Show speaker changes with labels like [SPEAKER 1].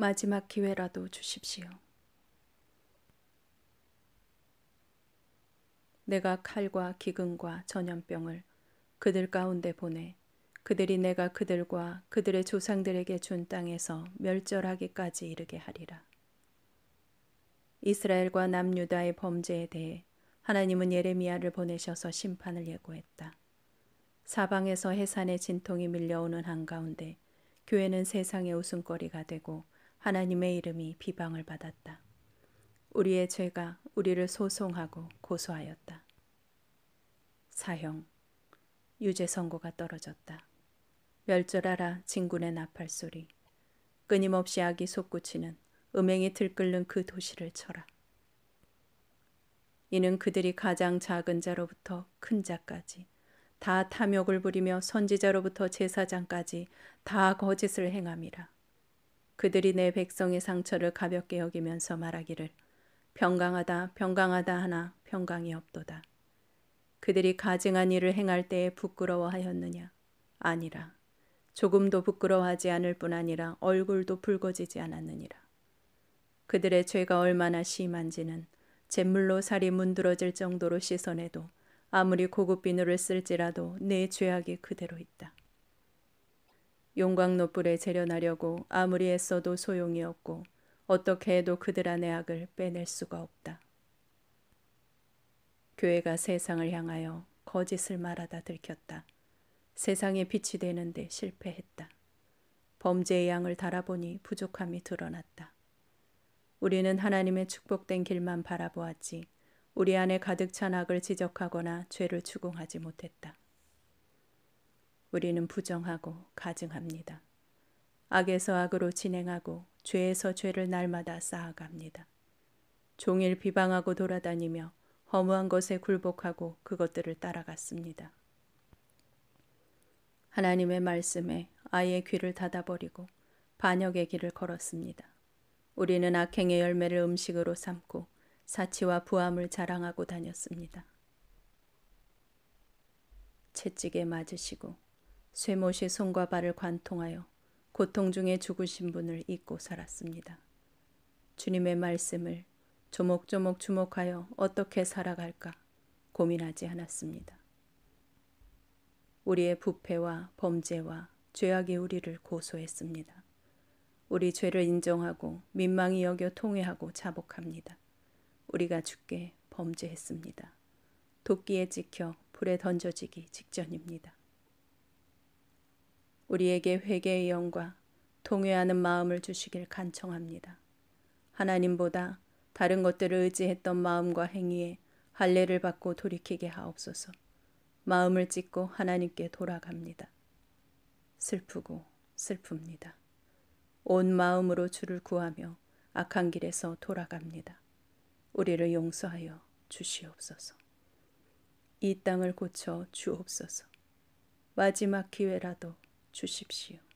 [SPEAKER 1] 마지막 기회라도 주십시오. 내가 칼과 기근과 전염병을 그들 가운데 보내 그들이 내가 그들과 그들의 조상들에게 준 땅에서 멸절하기까지 이르게 하리라. 이스라엘과 남유다의 범죄에 대해 하나님은 예레미야를 보내셔서 심판을 예고했다. 사방에서 해산의 진통이 밀려오는 한가운데 교회는 세상의 웃음거리가 되고 하나님의 이름이 비방을 받았다. 우리의 죄가 우리를 소송하고 고소하였다. 사형. 유죄 선고가 떨어졌다. 멸절하라 진군의 나팔 소리. 끊임없이 악이 솟구치는 음행이 들끓는 그 도시를 쳐라. 이는 그들이 가장 작은 자로부터 큰 자까지 다 탐욕을 부리며 선지자로부터 제사장까지 다 거짓을 행함이라. 그들이 내 백성의 상처를 가볍게 여기면서 말하기를 평강하다 평강하다 하나 평강이 없도다. 그들이 가증한 일을 행할 때에 부끄러워하였느냐? 아니라 조금도 부끄러워하지 않을 뿐 아니라 얼굴도 붉어지지 않았느니라. 그들의 죄가 얼마나 심한지는 잿물로 살이 문드러질 정도로 씻어내도 아무리 고급 비누를 쓸지라도 내 죄악이 그대로 있다. 용광로불에 재련하려고 아무리 애써도 소용이 없고 어떻게 해도 그들 안의 악을 빼낼 수가 없다. 교회가 세상을 향하여 거짓을 말하다 들켰다. 세상에 빛이 되는데 실패했다. 범죄의 양을 달아보니 부족함이 드러났다. 우리는 하나님의 축복된 길만 바라보았지 우리 안에 가득 찬 악을 지적하거나 죄를 추궁하지 못했다. 우리는 부정하고 가증합니다. 악에서 악으로 진행하고 죄에서 죄를 날마다 쌓아갑니다. 종일 비방하고 돌아다니며 허무한 것에 굴복하고 그것들을 따라갔습니다. 하나님의 말씀에 아예 귀를 닫아버리고 반역의 길을 걸었습니다. 우리는 악행의 열매를 음식으로 삼고 사치와 부함을 자랑하고 다녔습니다. 채찍에 맞으시고 쇠못이 손과 발을 관통하여 고통 중에 죽으신 분을 잊고 살았습니다. 주님의 말씀을 조목조목 주목하여 어떻게 살아갈까 고민하지 않았습니다. 우리의 부패와 범죄와 죄악이 우리를 고소했습니다. 우리 죄를 인정하고 민망히 여겨 통회하고 자복합니다. 우리가 죽게 범죄했습니다. 도끼에 찍혀 불에 던져지기 직전입니다. 우리에게 회개의 영과 통회하는 마음을 주시길 간청합니다. 하나님보다 다른 것들을 의지했던 마음과 행위에 할례를 받고 돌이키게 하옵소서. 마음을 찢고 하나님께 돌아갑니다. 슬프고 슬픕니다. 온 마음으로 주를 구하며 악한 길에서 돌아갑니다. 우리를 용서하여 주시옵소서. 이 땅을 고쳐 주옵소서. 마지막 기회라도 주십시오.